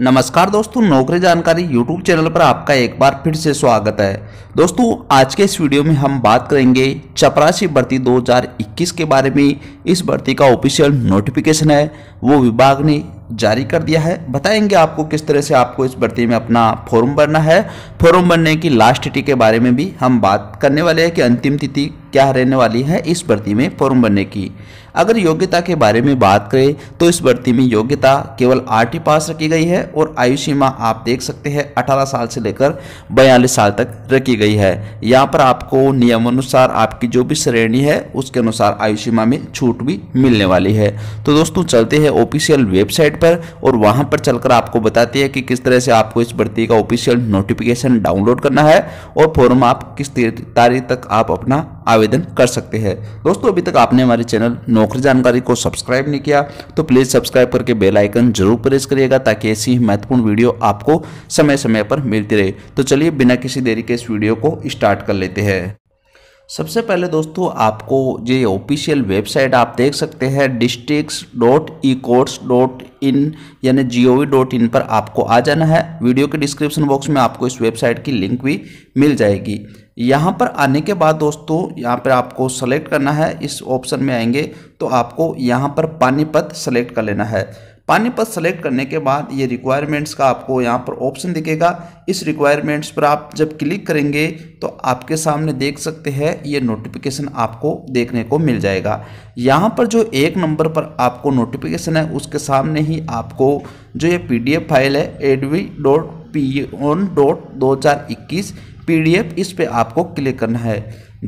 नमस्कार दोस्तों नौकरी जानकारी यूट्यूब चैनल पर आपका एक बार फिर से स्वागत है दोस्तों आज के इस वीडियो में हम बात करेंगे चपरासी भर्ती 2021 के बारे में इस भर्ती का ऑफिशियल नोटिफिकेशन है वो विभाग ने जारी कर दिया है बताएंगे आपको किस तरह से आपको इस भर्ती में अपना फॉर्म भरना है फॉर्म भरने की लास्ट तिथि के बारे में भी हम बात करने वाले हैं कि अंतिम तिथि क्या रहने वाली है इस भर्ती में फॉर्म भरने की अगर योग्यता के बारे में बात करें तो इस भर्ती में योग्यता केवल आठ ही पास रखी गई है और आयु सीमा आप देख सकते हैं अठारह साल से लेकर बयालीस साल तक रखी गई है यहाँ पर आपको नियमानुसार आपकी जो भी श्रेणी है उसके अनुसार आयु सीमा में छूट भी मिलने वाली है तो दोस्तों चलते हैं ऑफिशियल वेबसाइट पर और वहाँ पर चलकर आपको बताती है कि किस तरह से आपको इस भर्ती का ऑफिशियल नोटिफिकेशन डाउनलोड करना है और फॉर्म आप किस तारीख तक आप अपना आवेदन कर सकते हैं दोस्तों अभी तक आपने हमारे चैनल नौकरी जानकारी को सब्सक्राइब नहीं किया तो प्लीज़ सब्सक्राइब करके बेल आइकन जरूर प्रेस करिएगा ताकि ऐसी महत्वपूर्ण वीडियो आपको समय समय पर मिलती रहे तो चलिए बिना किसी देरी के इस वीडियो को स्टार्ट कर लेते हैं सबसे पहले दोस्तों आपको ये ऑफिशियल वेबसाइट आप देख सकते हैं districts dot E courts dot in यानी G O V dot in पर आपको आ जाना है वीडियो के डिस्क्रिप्शन बॉक्स में आपको इस वेबसाइट की लिंक भी मिल जाएगी यहाँ पर आने के बाद दोस्तों यहाँ पर आपको सेलेक्ट करना है इस ऑप्शन में आएंगे तो आपको यहाँ पर पानीपत सेलेक्ट कर लेना है पानीपत सेलेक्ट करने के बाद ये रिक्वायरमेंट्स का आपको यहाँ पर ऑप्शन दिखेगा इस रिक्वायरमेंट्स पर आप जब क्लिक करेंगे तो आपके सामने देख सकते हैं ये नोटिफिकेशन आपको देखने को मिल जाएगा यहाँ पर जो एक नंबर पर आपको नोटिफिकेशन है उसके सामने ही आपको जो ये पी फाइल है एडवी डॉट पी डॉट दो हज़ार इक्कीस पी इस पर आपको क्लिक करना है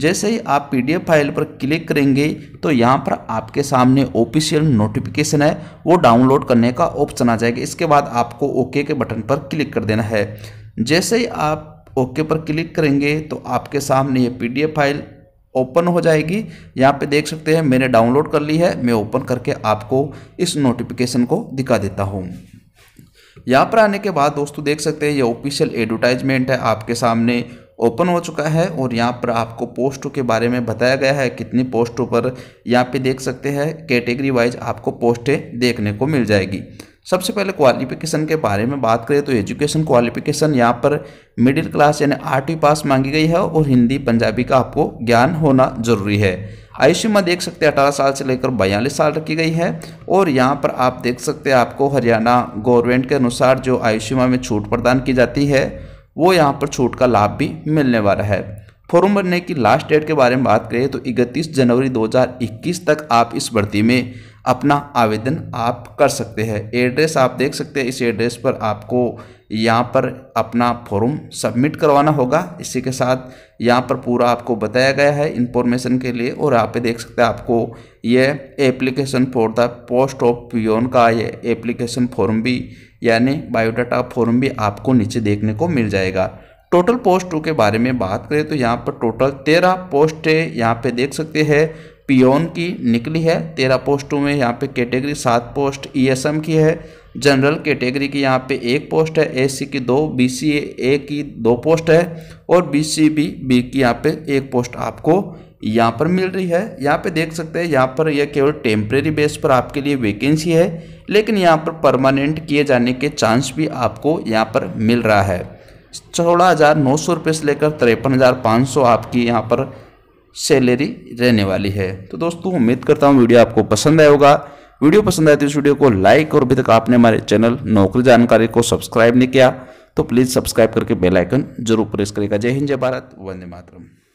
जैसे ही आप पीडीएफ फाइल पर क्लिक करेंगे तो यहाँ पर आपके सामने ऑफिशियल नोटिफिकेशन है वो डाउनलोड करने का ऑप्शन आ जाएगा इसके बाद आपको ओके के बटन पर क्लिक कर देना है जैसे ही आप ओके पर क्लिक करेंगे तो आपके सामने ये पी फाइल ओपन हो जाएगी यहाँ पे देख सकते हैं मैंने डाउनलोड कर ली है मैं ओपन करके आपको इस नोटिफिकेशन को दिखा देता हूँ यहाँ पर आने के बाद दोस्तों देख सकते हैं ये ऑफिशियल एडवर्टाइजमेंट है आपके सामने ओपन हो चुका है और यहाँ पर आपको पोस्टों के बारे में बताया गया है कितनी पोस्टों पर यहाँ पे देख सकते हैं कैटेगरी वाइज आपको पोस्टें देखने को मिल जाएगी सबसे पहले क्वालिफिकेशन के बारे में बात करें तो एजुकेशन क्वालिफिकेशन यहाँ पर मिडिल क्लास यानी आठवीं पास मांगी गई है और हिंदी पंजाबी का आपको ज्ञान होना जरूरी है आयुष्य में देख सकते हैं अठारह साल से लेकर बयालीस साल रखी गई है और यहाँ पर आप देख सकते हैं आपको हरियाणा गवर्नमेंट के अनुसार जो आयुष्यमा में छूट प्रदान की जाती है वो यहाँ पर छूट का लाभ भी मिलने वाला है फॉर्म भरने की लास्ट डेट के बारे में बात करें तो 31 जनवरी 2021 तक आप इस भर्ती में अपना आवेदन आप कर सकते हैं एड्रेस आप देख सकते हैं इस एड्रेस पर आपको यहाँ पर अपना फॉर्म सबमिट करवाना होगा इसी के साथ यहाँ पर पूरा आपको बताया गया है इन्फॉर्मेशन के लिए और यहाँ देख सकते हैं आपको ये application for the post of peon का ये एप्लीकेशन फॉर्म भी यानी बायोडाटा फॉर्म भी आपको नीचे देखने को मिल जाएगा टोटल पोस्टों के बारे में बात करें तो यहाँ पर टोटल तेरह पोस्ट यहाँ पे देख सकते हैं पियोन की निकली है तेरह पोस्टों में यहाँ पे कैटेगरी सात पोस्ट ईएसएम e की है जनरल कैटेगरी की यहाँ पे एक पोस्ट है एससी की दो सी ए की दो पोस्ट है और बीसीबी बी की यहाँ पे एक पोस्ट आपको यहाँ पर मिल रही है यहाँ पे देख सकते हैं यहाँ पर यह केवल टेम्प्रेरी बेस पर आपके लिए वैकेंसी है लेकिन यहाँ पर परमानेंट किए जाने के चांस भी आपको यहाँ पर मिल रहा है चौदह हज़ार नौ सौ रुपये से लेकर तिरपन हज़ार पाँच सौ आपकी यहाँ पर सैलरी रहने वाली है तो दोस्तों उम्मीद करता हूँ वीडियो आपको पसंद आया होगा वीडियो पसंद आए तो इस वीडियो को लाइक और अभी तक आपने हमारे चैनल नौकरी जानकारी को सब्सक्राइब नहीं किया तो प्लीज़ सब्सक्राइब करके बेलाइकन जरूर प्रेस करेगा जय हिंद जय भारत वंदे मातरम